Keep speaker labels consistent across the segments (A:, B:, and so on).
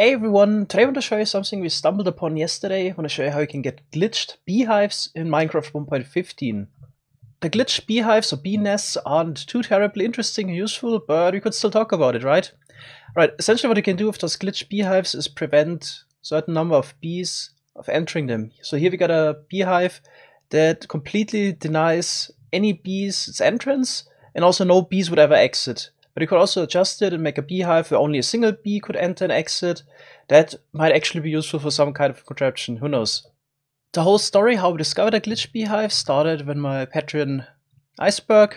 A: Hey everyone, today I want to show you something we stumbled upon yesterday. I want to show you how you can get glitched beehives in Minecraft 1.15. The glitched beehives or bee nests aren't too terribly interesting or useful, but we could still talk about it, right? Right, essentially what you can do with those glitched beehives is prevent a certain number of bees of entering them. So here we got a beehive that completely denies any bees its entrance, and also no bees would ever exit. But you could also adjust it and make a beehive where only a single bee could enter and exit. That might actually be useful for some kind of contraption. Who knows? The whole story, how we discovered a glitch beehive, started when my patron Iceberg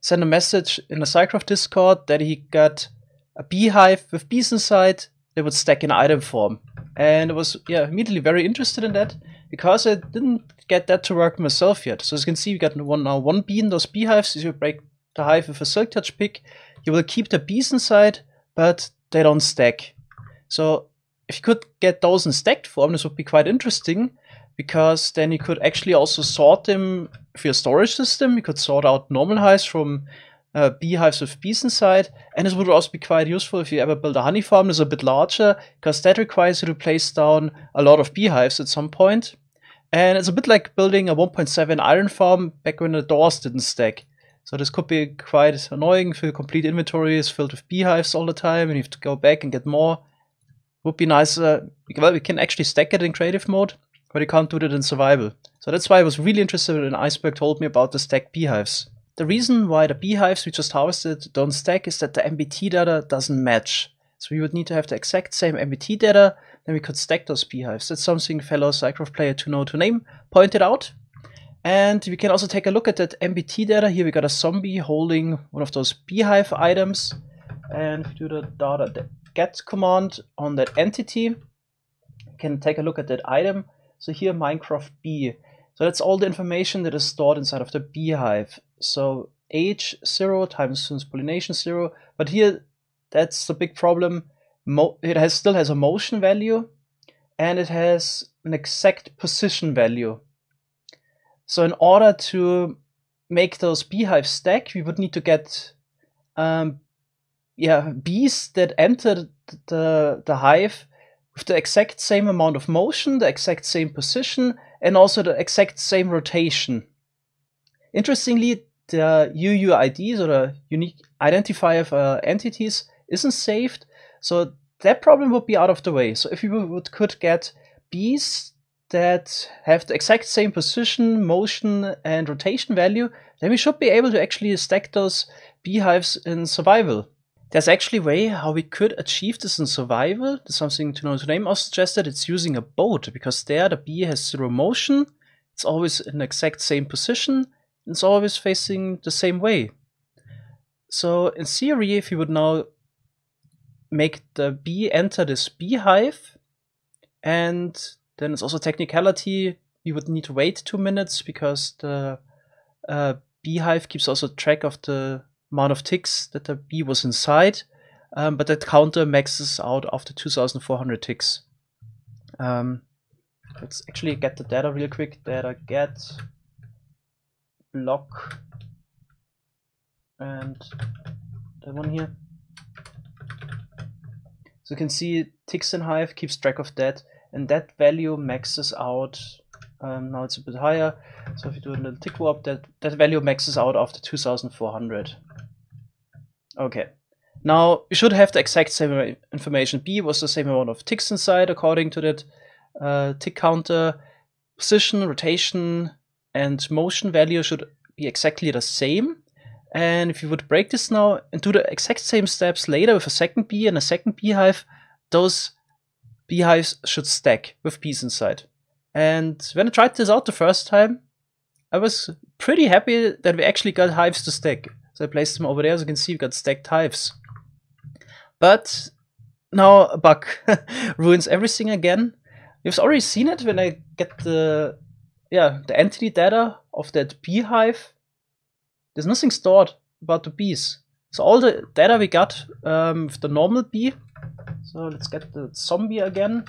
A: sent a message in the Cycroft Discord that he got a beehive with bees inside that would stack in item form. And I was yeah immediately very interested in that because I didn't get that to work myself yet. So as you can see, we got one now one bee in those beehives. If you break the hive with a silk touch pick, you will keep the bees inside, but they don't stack. So if you could get those in stacked form, this would be quite interesting because then you could actually also sort them for your storage system. You could sort out normal hives from uh, beehives with bees inside. And this would also be quite useful if you ever build a honey farm that's a bit larger because that requires you to place down a lot of beehives at some point. And it's a bit like building a 1.7 iron farm back when the doors didn't stack. So this could be quite annoying if your complete inventory is filled with beehives all the time and you have to go back and get more. Would be nice. Uh, well, we can actually stack it in creative mode, but you can't do that in survival. So that's why I was really interested when Iceberg told me about the stacked beehives. The reason why the beehives we just harvested don't stack is that the MBT data doesn't match. So we would need to have the exact same MBT data, then we could stack those beehives. That's something fellow Cycroft player to know to name pointed out, and we can also take a look at that MBT data. Here we got a zombie holding one of those beehive items. And do the data get command on that entity. We can take a look at that item. So here Minecraft B. So that's all the information that is stored inside of the beehive. So age zero times since pollination zero. But here that's the big problem. Mo it has still has a motion value and it has an exact position value. So in order to make those beehives stack, we would need to get um, yeah, bees that enter the, the hive with the exact same amount of motion, the exact same position, and also the exact same rotation. Interestingly, the UUIDs or the unique identifier of uh, entities isn't saved, so that problem would be out of the way. So if we would, could get bees that have the exact same position, motion, and rotation value, then we should be able to actually stack those beehives in survival. There's actually a way how we could achieve this in survival. There's something to know The name also suggested. It's using a boat because there the bee has zero motion. It's always in the exact same position. it's always facing the same way. So in theory, if you would now make the bee enter this beehive and then it's also technicality. You would need to wait two minutes because the uh, beehive keeps also track of the amount of ticks that the bee was inside. Um, but that counter maxes out after 2,400 ticks. Um, let's actually get the data real quick. Data get block and that one here. So you can see ticks and hive keeps track of that and that value maxes out um, now it's a bit higher so if you do a little tick warp that that value maxes out after 2400 okay now you should have the exact same information b was the same amount of ticks inside according to that uh, tick counter position rotation and motion value should be exactly the same and if you would break this now and do the exact same steps later with a second B and a second beehive those beehives should stack with bees inside. And when I tried this out the first time, I was pretty happy that we actually got hives to stack. So I placed them over there, as you can see, we got stacked hives. But now a bug ruins everything again. You've already seen it when I get the yeah the entity data of that beehive. There's nothing stored about the bees. So all the data we got um, with the normal bee so let's get the zombie again.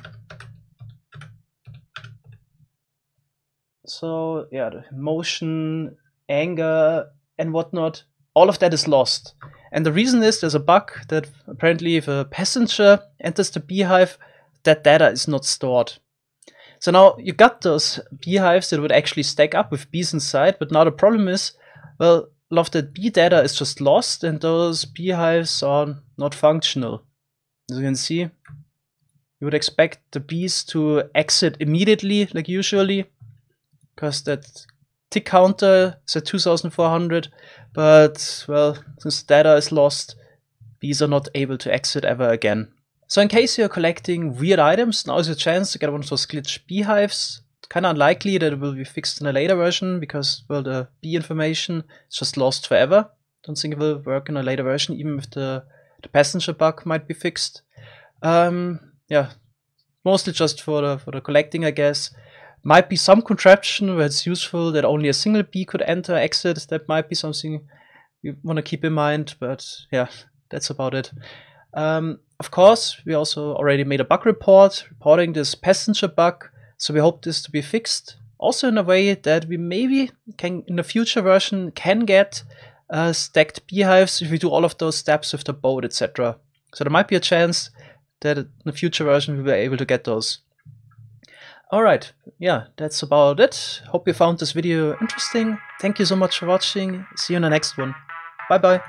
A: So yeah, the motion, anger, and whatnot, all of that is lost. And the reason is there's a bug that apparently if a passenger enters the beehive, that data is not stored. So now you got those beehives that would actually stack up with bees inside, but now the problem is, well, a lot of that bee data is just lost and those beehives are not functional. As you can see, you would expect the bees to exit immediately, like usually, because that tick counter is at 2400, but, well, since data is lost, bees are not able to exit ever again. So in case you're collecting weird items, now is your chance to get one of those glitch beehives. It's kind of unlikely that it will be fixed in a later version because, well, the bee information is just lost forever. Don't think it will work in a later version, even if the the passenger bug might be fixed. Um, yeah, mostly just for the, for the collecting, I guess. Might be some contraption where it's useful that only a single bee could enter, exit. That might be something you want to keep in mind, but yeah, that's about it. Um, of course, we also already made a bug report reporting this passenger bug, so we hope this to be fixed. Also in a way that we maybe can, in a future version, can get uh, stacked beehives if we do all of those steps with the boat, etc. So there might be a chance that in the future version we will be able to get those. Alright, yeah, that's about it. Hope you found this video interesting. Thank you so much for watching. See you in the next one. Bye bye.